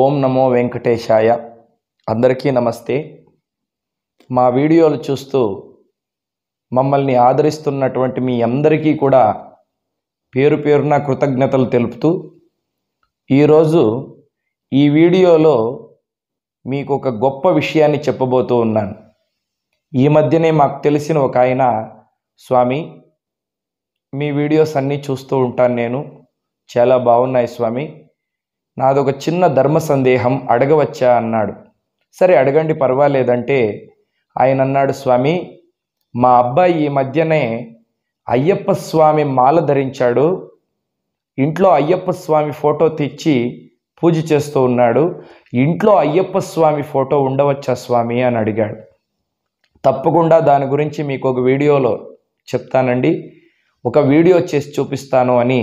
ఓం నమో వెంకటేశాయ అందరికీ నమస్తే మా వీడియోలు చూస్తూ మమ్మల్ని ఆదరిస్తున్నటువంటి మీ అందరికీ కూడా పేరు పేరున కృతజ్ఞతలు తెలుపుతూ ఈరోజు ఈ వీడియోలో మీకు ఒక గొప్ప విషయాన్ని చెప్పబోతూ ఉన్నాను ఈ మధ్యనే మాకు తెలిసిన ఒక ఆయన స్వామి మీ వీడియోస్ అన్నీ చూస్తూ ఉంటాను నేను చాలా బాగున్నాయి స్వామి నాదొక చిన్న ధర్మ సందేహం అడగవచ్చా అన్నాడు సరే అడగండి పర్వాలేదంటే ఆయన అన్నాడు స్వామి మా అబ్బాయి ఈ మధ్యనే అయ్యప్ప స్వామి మాల ధరించాడు ఇంట్లో అయ్యప్ప స్వామి ఫోటో తెచ్చి పూజ చేస్తూ ఉన్నాడు ఇంట్లో అయ్యప్ప స్వామి ఫోటో ఉండవచ్చా స్వామి అని అడిగాడు తప్పకుండా దాని గురించి మీకు ఒక వీడియోలో చెప్తానండి ఒక వీడియో చేసి చూపిస్తాను అని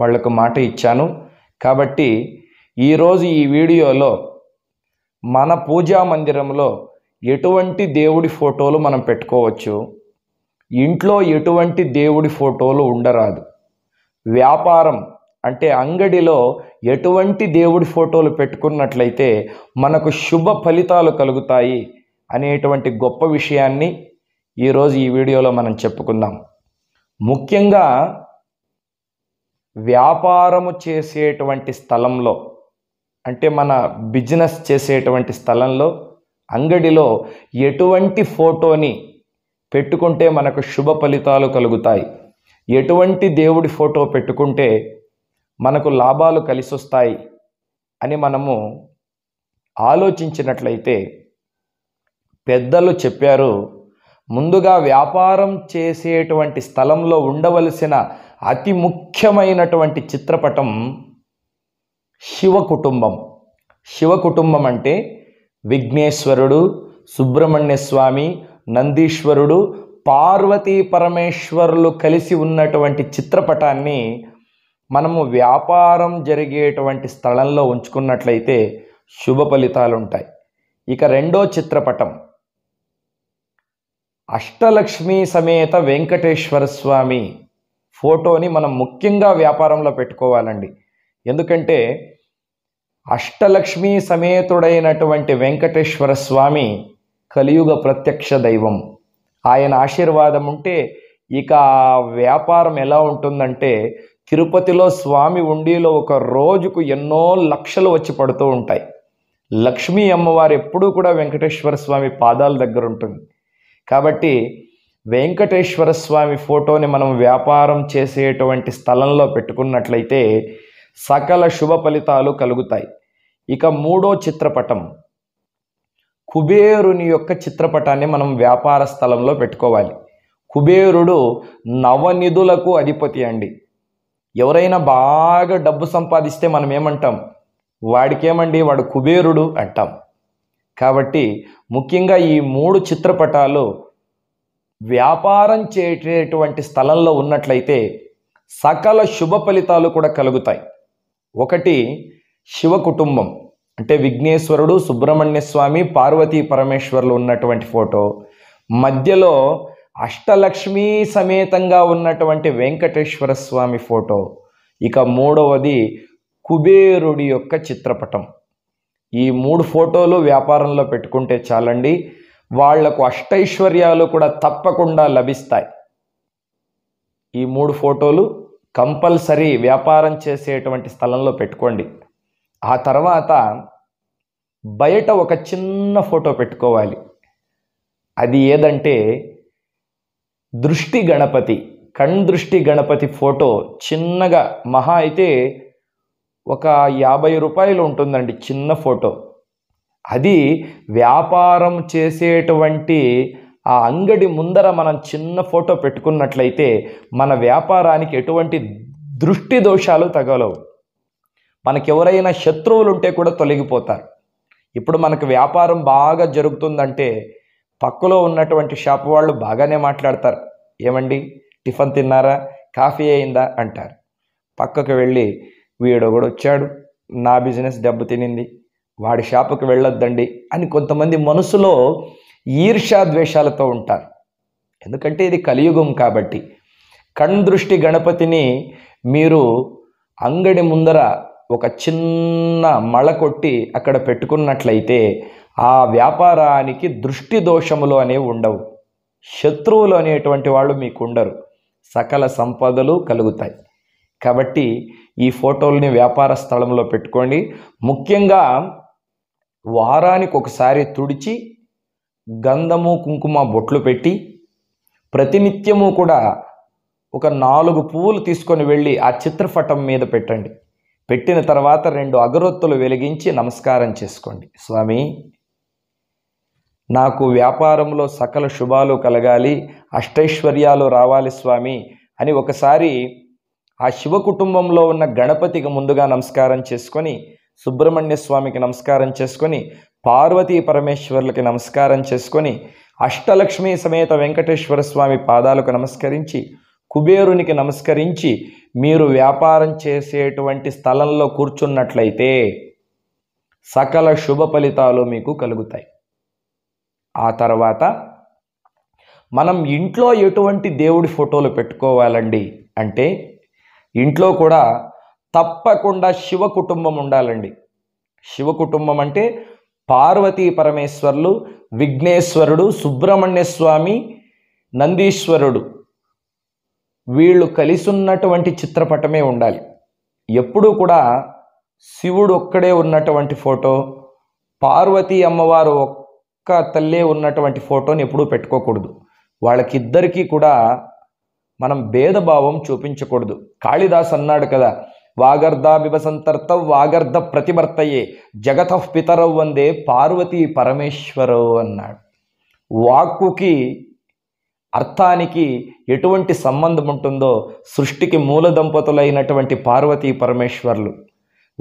వాళ్లకు మాట ఇచ్చాను కాబట్టి ఈరోజు ఈ వీడియోలో మన పూజా మందిరంలో ఎటువంటి దేవుడి ఫోటోలు మనం పెట్టుకోవచ్చు ఇంట్లో ఎటువంటి దేవుడి ఫోటోలు ఉండరాదు వ్యాపారం అంటే అంగడిలో ఎటువంటి దేవుడి ఫోటోలు పెట్టుకున్నట్లయితే మనకు శుభ ఫలితాలు కలుగుతాయి అనేటువంటి గొప్ప విషయాన్ని ఈరోజు ఈ వీడియోలో మనం చెప్పుకుందాం ముఖ్యంగా వ్యాపారము చేసేటువంటి స్థలంలో అంటే మన బిజినెస్ చేసేటువంటి స్థలంలో అంగడిలో ఎటువంటి ఫోటోని పెట్టుకుంటే మనకు శుభ ఫలితాలు కలుగుతాయి ఎటువంటి దేవుడి ఫోటో పెట్టుకుంటే మనకు లాభాలు కలిసొస్తాయి అని మనము ఆలోచించినట్లయితే పెద్దలు చెప్పారు ముందుగా వ్యాపారం చేసేటువంటి స్థలంలో ఉండవలసిన అతి ముఖ్యమైనటువంటి చిత్రపటం శివ కుటుంబం శివ కుటుంబం అంటే విఘ్నేశ్వరుడు సుబ్రహ్మణ్య స్వామి నందీశ్వరుడు పార్వతీ పరమేశ్వరులు కలిసి ఉన్నటువంటి చిత్రపటాన్ని మనము వ్యాపారం జరిగేటువంటి స్థలంలో ఉంచుకున్నట్లయితే శుభ ఫలితాలు ఉంటాయి ఇక రెండో చిత్రపటం అష్టలక్ష్మి సమేత వెంకటేశ్వర స్వామి ఫోటోని మనం ముఖ్యంగా వ్యాపారంలో పెట్టుకోవాలండి ఎందుకంటే అష్టలక్ష్మి సమేతుడైనటువంటి వెంకటేశ్వర స్వామి కలియుగ ప్రత్యక్ష దైవం ఆయన ఆశీర్వాదం ఉంటే ఇక వ్యాపారం ఎలా ఉంటుందంటే తిరుపతిలో స్వామి ఉండిలో ఒక రోజుకు ఎన్నో లక్షలు వచ్చి పడుతూ ఉంటాయి లక్ష్మీ అమ్మవారు ఎప్పుడూ కూడా వెంకటేశ్వర స్వామి పాదాల దగ్గర ఉంటుంది కాబట్టి వెంకటేశ్వర స్వామి ఫోటోని మనం వ్యాపారం చేసేటువంటి స్థలంలో పెట్టుకున్నట్లయితే సకల శుభ ఫలితాలు కలుగుతాయి ఇక మూడో చిత్రపటం కుబేరుని యొక్క చిత్రపటాన్ని మనం వ్యాపార స్థలంలో పెట్టుకోవాలి కుబేరుడు నవనిధులకు అధిపతి అండి ఎవరైనా బాగా డబ్బు సంపాదిస్తే మనం ఏమంటాం వాడికేమండి వాడు కుబేరుడు అంటాం కాబట్టి ముఖ్యంగా ఈ మూడు చిత్రపటాలు వ్యాపారం చేయటటువంటి స్థలంలో ఉన్నట్లయితే సకల శుభ ఫలితాలు కూడా కలుగుతాయి ఒకటి శివ కుటుంబం అంటే విఘ్నేశ్వరుడు సుబ్రహ్మణ్య స్వామి పార్వతీ పరమేశ్వర్లు ఉన్నటువంటి ఫోటో మధ్యలో అష్టలక్ష్మీ సమేతంగా ఉన్నటువంటి వెంకటేశ్వర స్వామి ఫోటో ఇక మూడవది కుబేరుడి యొక్క చిత్రపటం ఈ మూడు ఫోటోలు వ్యాపారంలో పెట్టుకుంటే చాలండి వాళ్లకు అష్టైశ్వర్యాలు కూడా తప్పకుండా లభిస్తాయి ఈ మూడు ఫోటోలు కంపల్సరీ వ్యాపారం చేసేటువంటి స్థలంలో పెట్టుకోండి ఆ తర్వాత బయట ఒక చిన్న ఫోటో పెట్టుకోవాలి అది ఏదంటే దృష్టి గణపతి కణ్ దృష్టి గణపతి ఫోటో చిన్నగా మహా అయితే ఒక యాభై రూపాయలు ఉంటుందండి చిన్న ఫోటో అది వ్యాపారం చేసేటువంటి ఆ అంగడి ముందర మనం చిన్న ఫోటో పెట్టుకున్నట్లయితే మన వ్యాపారానికి ఎటువంటి దృష్టి దోషాలు తగలవు మనకెవరైనా శత్రువులు ఉంటే కూడా తొలగిపోతారు ఇప్పుడు మనకు వ్యాపారం బాగా జరుగుతుందంటే పక్కలో ఉన్నటువంటి షాప్ వాళ్ళు బాగానే మాట్లాడతారు ఏమండి టిఫిన్ తిన్నారా కాఫీ అయిందా అంటారు పక్కకు వెళ్ళి వీడు కూడా వచ్చాడు నా బిజినెస్ తినింది వాడి షాపుకి వెళ్ళొద్దండి అని కొంతమంది మనసులో ఈర్ష్యాద్వేషాలతో ఉంటారు ఎందుకంటే ఇది కలియుగం కాబట్టి కణ్దృష్టి గణపతిని మీరు అంగడి ముందర ఒక చిన్న మళ కొట్టి అక్కడ పెట్టుకున్నట్లయితే ఆ వ్యాపారానికి దృష్టి దోషములు అనేవి ఉండవు శత్రువులు అనేటువంటి వాళ్ళు మీకు ఉండరు సకల సంపదలు కలుగుతాయి కాబట్టి ఈ ఫోటోల్ని వ్యాపార స్థలంలో పెట్టుకోండి ముఖ్యంగా వారానికి ఒకసారి తుడిచి గంధము కుంకుమ బొట్లు పెట్టి ప్రతినిత్యము కూడా ఒక నాలుగు పువ్వులు తీసుకొని వెళ్ళి ఆ చిత్రపటం మీద పెట్టండి పెట్టిన తర్వాత రెండు అగరొత్తులు వెలిగించి నమస్కారం చేసుకోండి స్వామి నాకు వ్యాపారంలో సకల శుభాలు కలగాలి అష్టైశ్వర్యాలు రావాలి స్వామి అని ఒకసారి ఆ శివ కుటుంబంలో ఉన్న గణపతికి ముందుగా నమస్కారం చేసుకొని సుబ్రహ్మణ్య స్వామికి నమస్కారం చేసుకొని పార్వతీ పరమేశ్వరులకి నమస్కారం చేసుకొని అష్టలక్ష్మి సమేత వెంకటేశ్వర స్వామి పాదాలకు నమస్కరించి కుబేరునికి నమస్కరించి మీరు వ్యాపారం చేసేటువంటి స్థలంలో కూర్చున్నట్లయితే సకల శుభ ఫలితాలు మీకు కలుగుతాయి ఆ తర్వాత మనం ఇంట్లో ఎటువంటి దేవుడి ఫోటోలు పెట్టుకోవాలండి అంటే ఇంట్లో కూడా తప్పకుండా శివ కుటుంబం ఉండాలండి శివ కుటుంబం అంటే పార్వతీ పరమేశ్వరులు విఘ్నేశ్వరుడు సుబ్రహ్మణ్య స్వామి నందీశ్వరుడు వీళ్ళు కలిసున్నటువంటి చిత్రపటమే ఉండాలి ఎప్పుడూ కూడా శివుడు ఒక్కడే ఉన్నటువంటి ఫోటో పార్వతీ అమ్మవారు ఒక్క తల్లే ఉన్నటువంటి ఫోటోని ఎప్పుడూ పెట్టుకోకూడదు వాళ్ళకిద్దరికీ కూడా మనం భేదభావం చూపించకూడదు కాళిదాస్ అన్నాడు కదా వాగర్ధామివసంతర్తౌ వాగర్ధ ప్రతిమర్తయే జగత పితరవు వందే పార్వతీ పరమేశ్వరవు అన్నాడు వాక్కుకి అర్థానికి ఎటువంటి సంబంధం ఉంటుందో సృష్టికి మూల దంపతులైనటువంటి పార్వతీ పరమేశ్వర్లు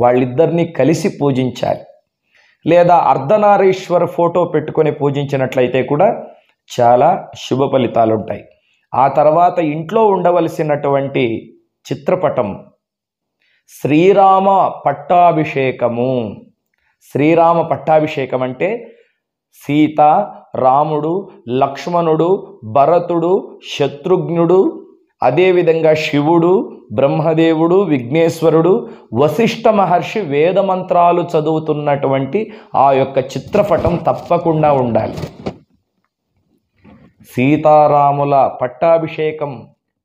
వాళ్ళిద్దరినీ కలిసి పూజించాలి లేదా అర్ధనారీశ్వర ఫోటో పెట్టుకొని పూజించినట్లయితే కూడా చాలా శుభ ఫలితాలుంటాయి ఆ తర్వాత ఇంట్లో ఉండవలసినటువంటి చిత్రపటం శ్రీరామ పట్టాభిషేకము శ్రీరామ పట్టాభిషేకం అంటే సీత రాముడు లక్ష్మణుడు భరతుడు శత్రుఘ్నుడు అదేవిధంగా శివుడు బ్రహ్మదేవుడు విఘ్నేశ్వరుడు వశిష్ఠ మహర్షి వేదమంత్రాలు చదువుతున్నటువంటి ఆ యొక్క చిత్రపటం తప్పకుండా ఉండాలి సీతారాముల పట్టాభిషేకం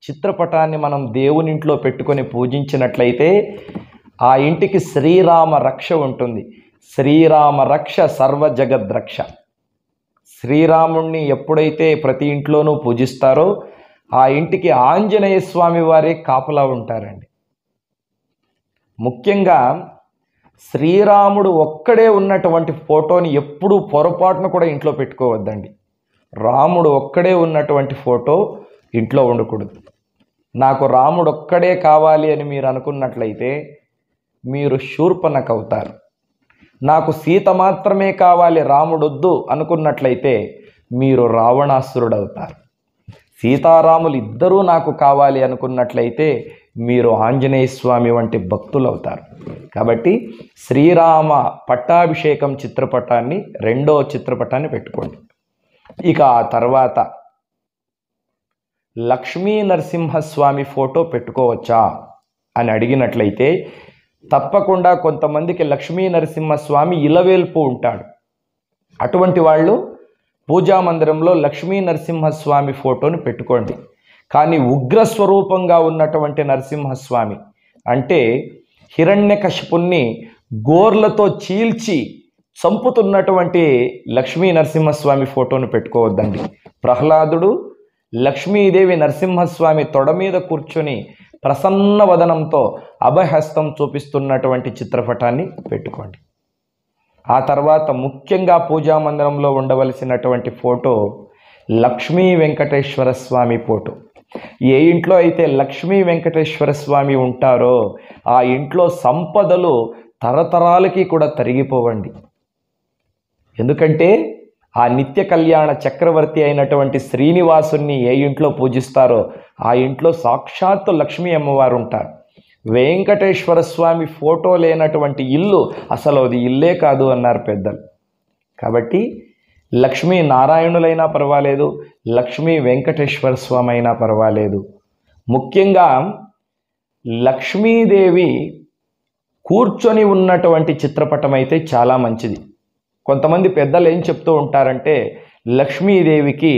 చిత్రపటాన్ని మనం దేవుని ఇంట్లో పెట్టుకొని పూజించినట్లయితే ఆ ఇంటికి శ్రీరామ రక్ష ఉంటుంది శ్రీరామ రక్ష సర్వ జగద్రక్ష శ్రీరాముణ్ణి ఎప్పుడైతే ప్రతి ఇంట్లోనూ పూజిస్తారో ఆ ఇంటికి ఆంజనేయ స్వామి వారే కాపలా ఉంటారండి ముఖ్యంగా శ్రీరాముడు ఒక్కడే ఉన్నటువంటి ఫోటోని ఎప్పుడూ పొరపాటును కూడా ఇంట్లో పెట్టుకోవద్దండి రాముడు ఒక్కడే ఉన్నటువంటి ఫోటో ఇంట్లో ఉండకూడదు నాకు రాముడు ఒక్కడే కావాలి అని మీరు అనుకున్నట్లయితే మీరు శూర్పణకు అవుతారు నాకు సీత మాత్రమే కావాలి రాముడొద్దు అనుకున్నట్లయితే మీరు రావణాసురుడు అవుతారు సీతారాములు ఇద్దరూ నాకు కావాలి అనుకున్నట్లయితే మీరు ఆంజనేయ స్వామి వంటి భక్తులు అవుతారు కాబట్టి శ్రీరామ పట్టాభిషేకం చిత్రపటాన్ని రెండో చిత్రపటాన్ని పెట్టుకోండి ఇక ఆ తర్వాత లక్ష్మీ నరసింహస్వామి ఫోటో పెట్టుకోవచ్చా అని అడిగినట్లయితే తప్పకుండా కొంతమందికి లక్ష్మీ నరసింహస్వామి ఇలవేల్పు ఉంటాడు అటువంటి వాళ్ళు పూజా మందిరంలో లక్ష్మీ నరసింహస్వామి ఫోటోని పెట్టుకోండి కానీ ఉగ్రస్వరూపంగా ఉన్నటువంటి నరసింహస్వామి అంటే హిరణ్యకశపుణ్ణి గోర్లతో చీల్చి చంపుతున్నటువంటి లక్ష్మీ నరసింహస్వామి ఫోటోను పెట్టుకోవద్దండి ప్రహ్లాదుడు లక్ష్మీదేవి నరసింహస్వామి తొడ మీద కూర్చొని ప్రసన్న వదనంతో అభయహస్తం చూపిస్తున్నటువంటి చిత్రపటాన్ని పెట్టుకోండి ఆ తర్వాత ముఖ్యంగా పూజా మందిరంలో ఉండవలసినటువంటి ఫోటో లక్ష్మీ వెంకటేశ్వర స్వామి ఫోటో ఏ ఇంట్లో అయితే లక్ష్మీ వెంకటేశ్వర స్వామి ఉంటారో ఆ ఇంట్లో సంపదలు తరతరాలకి కూడా తరిగిపోవండి ఎందుకంటే ఆ నిత్య కళ్యాణ చక్రవర్తి అయినటువంటి శ్రీనివాసుని ఏ ఇంట్లో పూజిస్తారో ఆ ఇంట్లో సాక్షాత్తు లక్ష్మీ అమ్మవారు ఉంటారు వెంకటేశ్వర స్వామి ఫోటో లేనటువంటి ఇల్లు అసలు అది ఇల్లే కాదు అన్నారు పెద్దలు కాబట్టి లక్ష్మీ నారాయణులైనా పర్వాలేదు లక్ష్మీ వెంకటేశ్వర స్వామి అయినా పర్వాలేదు ముఖ్యంగా లక్ష్మీదేవి కూర్చొని ఉన్నటువంటి చిత్రపటం అయితే చాలా మంచిది కొంతమంది పెద్దలు ఏం చెప్తూ ఉంటారంటే లక్ష్మీదేవికి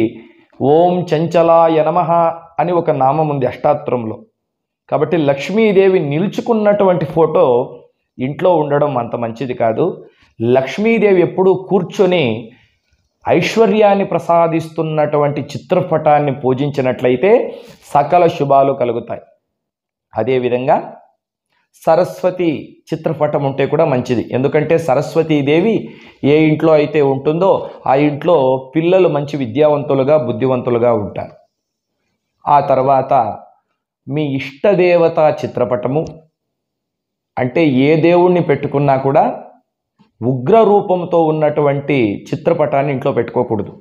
ఓం చంచలాయ నమ అని ఒక నామం ఉంది అష్టాత్రంలో కాబట్టి లక్ష్మీదేవి నిలుచుకున్నటువంటి ఫోటో ఇంట్లో ఉండడం అంత మంచిది కాదు లక్ష్మీదేవి ఎప్పుడూ కూర్చొని ఐశ్వర్యాన్ని ప్రసాదిస్తున్నటువంటి చిత్రపటాన్ని పూజించినట్లయితే సకల శుభాలు కలుగుతాయి అదేవిధంగా సరస్వతి చిత్రపటం ఉంటే కూడా మంచిది ఎందుకంటే సరస్వతీదేవి ఏ ఇంట్లో అయితే ఉంటుందో ఆ ఇంట్లో పిల్లలు మంచి విద్యావంతులుగా బుద్ధివంతులుగా ఉంటారు ఆ తర్వాత మీ ఇష్టదేవత చిత్రపటము అంటే ఏ దేవుణ్ణి పెట్టుకున్నా కూడా ఉగ్ర రూపంతో ఉన్నటువంటి చిత్రపటాన్ని ఇంట్లో పెట్టుకోకూడదు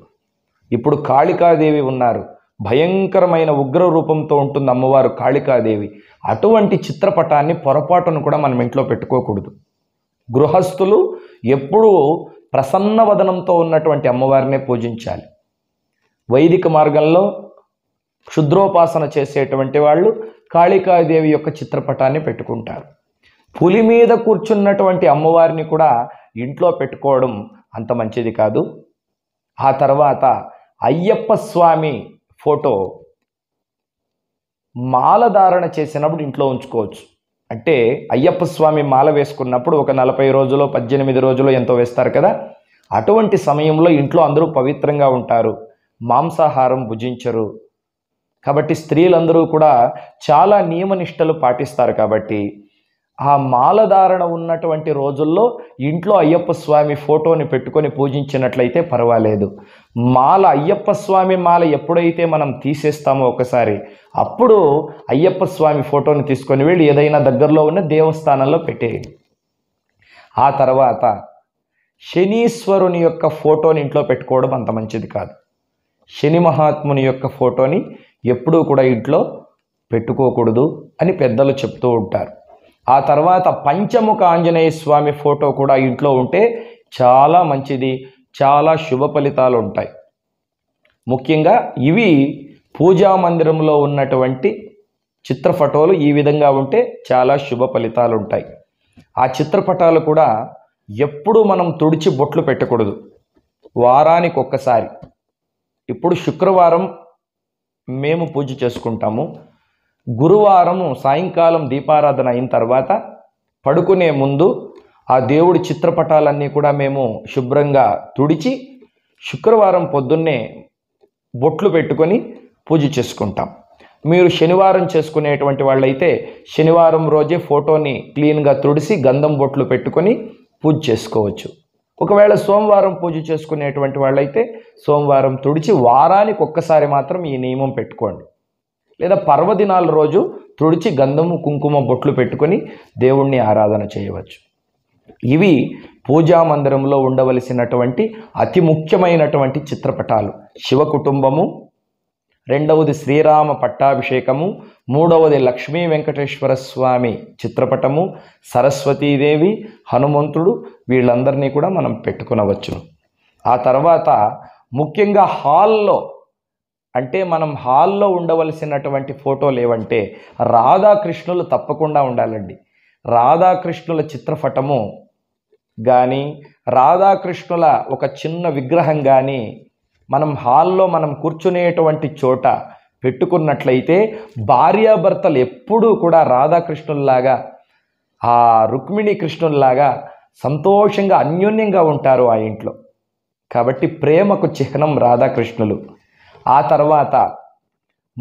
ఇప్పుడు కాళికాదేవి ఉన్నారు భయంకరమైన ఉగ్ర రూపంతో ఉంటుంది అమ్మవారు కాళికాదేవి అటువంటి చిత్రపటాన్ని పొరపాటును కూడా మనం ఇంట్లో పెట్టుకోకూడదు గృహస్థులు ఎప్పుడూ ప్రసన్న వదనంతో ఉన్నటువంటి అమ్మవారినే పూజించాలి వైదిక మార్గంలో క్షుద్రోపాసన చేసేటువంటి వాళ్ళు కాళికాదేవి యొక్క చిత్రపటాన్ని పెట్టుకుంటారు పులి మీద కూర్చున్నటువంటి అమ్మవారిని కూడా ఇంట్లో పెట్టుకోవడం అంత మంచిది కాదు ఆ తర్వాత అయ్యప్ప స్వామి ఫోటో మాల ధారణ చేసినప్పుడు ఇంట్లో ఉంచుకోవచ్చు అంటే అయ్యప్ప స్వామి మాల వేసుకున్నప్పుడు ఒక నలభై రోజులో పద్దెనిమిది రోజులో ఎంతో వేస్తారు కదా అటువంటి సమయంలో ఇంట్లో అందరూ పవిత్రంగా ఉంటారు మాంసాహారం భుజించరు కాబట్టి స్త్రీలందరూ కూడా చాలా నియమనిష్టలు పాటిస్తారు కాబట్టి ఆ మాలధారణ ఉన్నటువంటి రోజుల్లో ఇంట్లో అయ్యప్ప స్వామి ఫోటోని పెట్టుకొని పూజించినట్లయితే పర్వాలేదు మాల అయ్యప్ప స్వామి మాల ఎప్పుడైతే మనం తీసేస్తామో ఒకసారి అప్పుడు అయ్యప్ప స్వామి ఫోటోని తీసుకొని వెళ్ళి ఏదైనా దగ్గరలో ఉన్న దేవస్థానంలో పెట్టేయండి ఆ తర్వాత శనీశ్వరుని యొక్క ఫోటోని ఇంట్లో పెట్టుకోవడం అంత మంచిది కాదు శని మహాత్ముని యొక్క ఫోటోని ఎప్పుడూ కూడా ఇంట్లో పెట్టుకోకూడదు అని పెద్దలు చెప్తూ ఉంటారు ఆ తర్వాత పంచముఖ ఆంజనేయ స్వామి ఫోటో కూడా ఇంట్లో ఉంటే చాలా మంచిది చాలా శుభ ఫలితాలు ఉంటాయి ముఖ్యంగా ఇవి పూజా మందిరంలో ఉన్నటువంటి చిత్రపటాలు ఈ విధంగా ఉంటే చాలా శుభ ఫలితాలు ఉంటాయి ఆ చిత్రపటాలు కూడా ఎప్పుడూ మనం తుడిచి బొట్లు పెట్టకూడదు వారానికి ఒక్కసారి ఇప్పుడు శుక్రవారం మేము పూజ చేసుకుంటాము గురువారము సాయంకాలం దీపారాధన అయిన తర్వాత పడుకునే ముందు ఆ దేవుడి చిత్రపటాలన్నీ కూడా మేము శుభ్రంగా తుడిచి శుక్రవారం పొద్దున్నే బొట్లు పెట్టుకొని పూజ చేసుకుంటాం మీరు శనివారం చేసుకునేటువంటి వాళ్ళైతే శనివారం రోజే ఫోటోని క్లీన్గా తుడిసి గంధం బొట్లు పెట్టుకొని పూజ చేసుకోవచ్చు ఒకవేళ సోమవారం పూజ చేసుకునేటువంటి వాళ్ళైతే సోమవారం తుడిచి వారానికి ఒక్కసారి మాత్రం ఈ నియమం పెట్టుకోండి లేదా పర్వదినాల రోజు తుడిచి గంధము కుంకుమ బొట్లు పెట్టుకొని దేవుణ్ణి ఆరాధన చేయవచ్చు ఇవి పూజా మందిరంలో ఉండవలసినటువంటి అతి ముఖ్యమైనటువంటి చిత్రపటాలు శివ కుటుంబము రెండవది శ్రీరామ పట్టాభిషేకము మూడవది లక్ష్మీ వెంకటేశ్వర స్వామి చిత్రపటము సరస్వతీదేవి హనుమంతుడు వీళ్ళందరినీ కూడా మనం పెట్టుకునవచ్చును ఆ తర్వాత ముఖ్యంగా హాల్లో అంటే మనం హాల్లో ఉండవలసినటువంటి ఫోటోలు ఏవంటే రాధాకృష్ణులు తప్పకుండా ఉండాలండి రాధాకృష్ణుల చిత్రపటము కానీ రాధాకృష్ణుల ఒక చిన్న విగ్రహం కానీ మనం హాల్లో మనం కూర్చునేటువంటి చోట పెట్టుకున్నట్లయితే భార్యాభర్తలు ఎప్పుడూ కూడా రాధాకృష్ణుల్లాగా ఆ రుక్మిణి కృష్ణుల్లాగా సంతోషంగా అన్యోన్యంగా ఉంటారు ఆ ఇంట్లో కాబట్టి ప్రేమకు చిహ్నం రాధాకృష్ణులు ఆ తర్వాత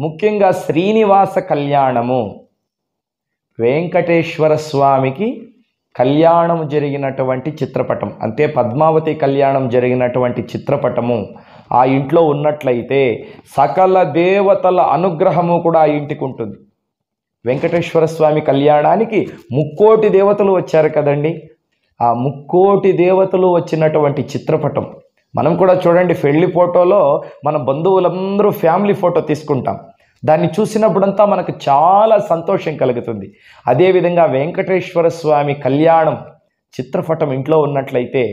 ముఖ్యంగా శ్రీనివాస కళ్యాణము వెంకటేశ్వర స్వామికి కళ్యాణం జరిగినటువంటి చిత్రపటం అంటే పద్మావతి కళ్యాణం జరిగినటువంటి చిత్రపటము ఆ ఇంట్లో ఉన్నట్లయితే సకల దేవతల అనుగ్రహము కూడా ఆ ఇంటికి ఉంటుంది వెంకటేశ్వర స్వామి కళ్యాణానికి ముక్కోటి దేవతలు వచ్చారు కదండి ఆ ముక్కోటి దేవతలు వచ్చినటువంటి చిత్రపటం మనం కూడా చూడండి పెళ్లి ఫోటోలో మన బంధువులందరూ ఫ్యామిలీ ఫోటో తీసుకుంటాం దాన్ని చూసినప్పుడంతా మనకు చాలా సంతోషం కలుగుతుంది అదేవిధంగా వెంకటేశ్వర స్వామి కళ్యాణం చిత్రపటం ఇంట్లో ఉన్నట్లయితే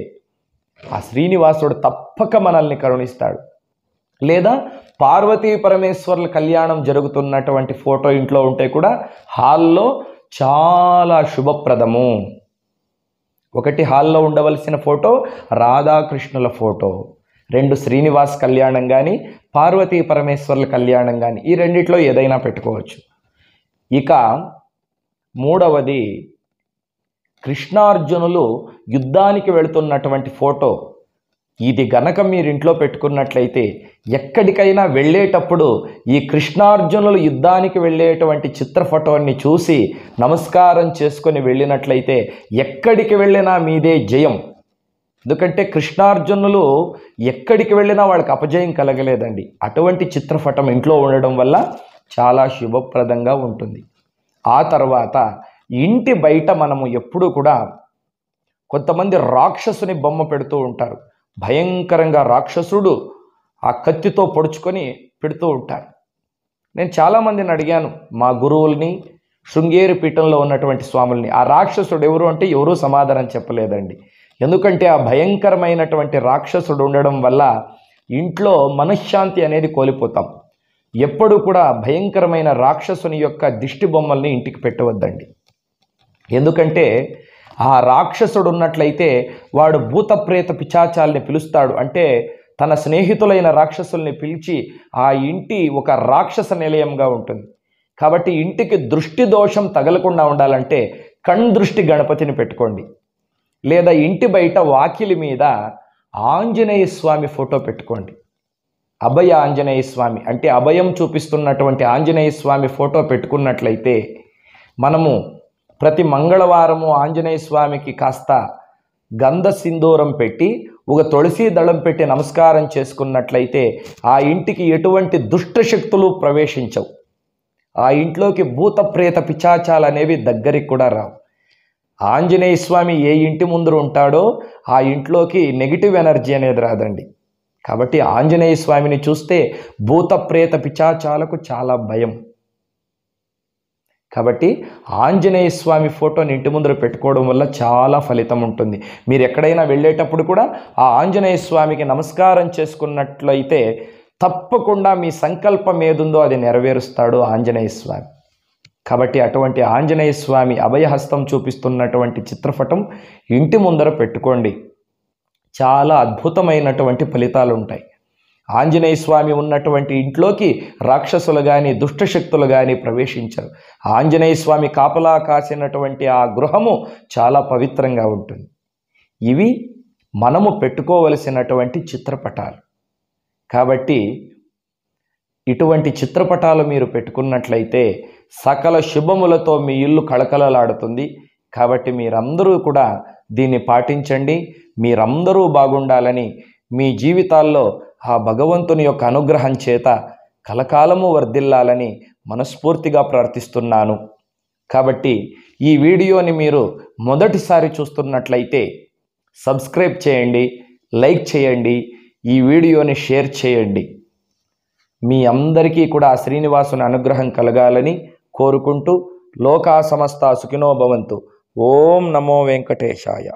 ఆ శ్రీనివాసుడు తప్పక మనల్ని కరుణిస్తాడు లేదా పార్వతీ పరమేశ్వర్ల కళ్యాణం జరుగుతున్నటువంటి ఫోటో ఇంట్లో ఉంటే కూడా హాల్లో చాలా శుభప్రదము ఒకటి హాల్లో ఉండవలసిన ఫోటో రాధాకృష్ణుల ఫోటో రెండు శ్రీనివాస్ కళ్యాణం కానీ పార్వతీ పరమేశ్వర్ల కళ్యాణం కానీ ఈ రెండిట్లో ఏదైనా పెట్టుకోవచ్చు ఇక మూడవది కృష్ణార్జునులు యుద్ధానికి వెళుతున్నటువంటి ఫోటో ఇది గనక మీరు ఇంట్లో పెట్టుకున్నట్లయితే ఎక్కడికైనా వెళ్ళేటప్పుడు ఈ కృష్ణార్జునులు యుద్ధానికి వెళ్ళేటువంటి ఫోటోని చూసి నమస్కారం చేసుకొని వెళ్ళినట్లయితే ఎక్కడికి వెళ్ళినా మీదే జయం ఎందుకంటే కృష్ణార్జునులు ఎక్కడికి వెళ్ళినా వాళ్ళకి అపజయం కలగలేదండి అటువంటి చిత్రపటం ఇంట్లో ఉండడం వల్ల చాలా శుభప్రదంగా ఉంటుంది ఆ తర్వాత ఇంటి బయట మనము ఎప్పుడూ కూడా కొంతమంది రాక్షసుని బొమ్మ పెడుతూ ఉంటారు భయంకరంగా రాక్షసుడు ఆ కత్తితో పొడుచుకొని పెడుతూ ఉంటారు నేను చాలామందిని అడిగాను మా గురువుల్ని శృంగేరి పీఠంలో ఉన్నటువంటి స్వాముల్ని ఆ రాక్షసుడు ఎవరు అంటే ఎవరూ సమాధానం చెప్పలేదండి ఎందుకంటే ఆ భయంకరమైనటువంటి రాక్షసుడు ఉండడం వల్ల ఇంట్లో మనశ్శాంతి అనేది కోల్పోతాం ఎప్పుడు కూడా భయంకరమైన రాక్షసుని యొక్క దిష్టి బొమ్మల్ని ఇంటికి పెట్టవద్దండి ఎందుకంటే ఆ రాక్షసుడు ఉన్నట్లయితే వాడు భూతప్రేత పిచాచాల్ని పిలుస్తాడు అంటే తన స్నేహితులైన రాక్షసుల్ని పిలిచి ఆ ఇంటి ఒక రాక్షస నిలయంగా ఉంటుంది కాబట్టి ఇంటికి దృష్టి దోషం తగలకుండా ఉండాలంటే కణ్దృష్టి గణపతిని పెట్టుకోండి లేదా ఇంటి బయట వాకిలి మీద ఆంజనేయ స్వామి ఫోటో పెట్టుకోండి అభయ ఆంజనేయ స్వామి అంటే అభయం చూపిస్తున్నటువంటి ఆంజనేయ స్వామి ఫోటో పెట్టుకున్నట్లయితే మనము ప్రతి మంగళవారము ఆంజనేయ స్వామికి కాస్త గంధ సింధూరం పెట్టి ఒక తులసి దళం పెట్టి నమస్కారం చేసుకున్నట్లయితే ఆ ఇంటికి ఎటువంటి దుష్ట శక్తులు ప్రవేశించవు ఆ ఇంట్లోకి భూత ప్రేత పిచాచాలు అనేవి దగ్గరికి కూడా రావు ఆంజనేయ స్వామి ఏ ఇంటి ముందు ఉంటాడో ఆ ఇంట్లోకి నెగిటివ్ ఎనర్జీ అనేది రాదండి కాబట్టి ఆంజనేయ స్వామిని చూస్తే భూత ప్రేత పిచాచాలకు చాలా భయం కాబట్టి ఆంజనేయ స్వామి ఫోటోని ఇంటి ముందర పెట్టుకోవడం వల్ల చాలా ఫలితం ఉంటుంది మీరు ఎక్కడైనా వెళ్ళేటప్పుడు కూడా ఆ ఆంజనేయ స్వామికి నమస్కారం చేసుకున్నట్లయితే తప్పకుండా మీ సంకల్పం ఏదుందో అది నెరవేరుస్తాడు ఆంజనేయ స్వామి కాబట్టి అటువంటి ఆంజనేయ స్వామి అభయహస్తం చూపిస్తున్నటువంటి చిత్రపటం ఇంటి ముందర పెట్టుకోండి చాలా అద్భుతమైనటువంటి ఫలితాలు ఉంటాయి ఆంజనేయ స్వామి ఉన్నటువంటి ఇంట్లోకి రాక్షసులు కానీ దుష్టశక్తులు కానీ ప్రవేశించరు ఆంజనేయ స్వామి కాపలా కాసినటువంటి ఆ గృహము చాలా పవిత్రంగా ఉంటుంది ఇవి మనము పెట్టుకోవలసినటువంటి చిత్రపటాలు కాబట్టి ఇటువంటి చిత్రపటాలు మీరు పెట్టుకున్నట్లయితే సకల శుభములతో మీ ఇల్లు కళకళలాడుతుంది కాబట్టి మీరందరూ కూడా దీన్ని పాటించండి మీరందరూ బాగుండాలని మీ జీవితాల్లో ఆ భగవంతుని యొక్క అనుగ్రహం చేత కలకాలము వర్ధిల్లాలని మనస్ఫూర్తిగా ప్రార్థిస్తున్నాను కాబట్టి ఈ వీడియోని మీరు మొదటిసారి చూస్తున్నట్లయితే సబ్స్క్రైబ్ చేయండి లైక్ చేయండి ఈ వీడియోని షేర్ చేయండి మీ అందరికీ కూడా ఆ శ్రీనివాసుని అనుగ్రహం కలగాలని కోరుకుంటూ లోకా సమస్త సుఖినోభవంతు ఓం నమో వెంకటేశాయ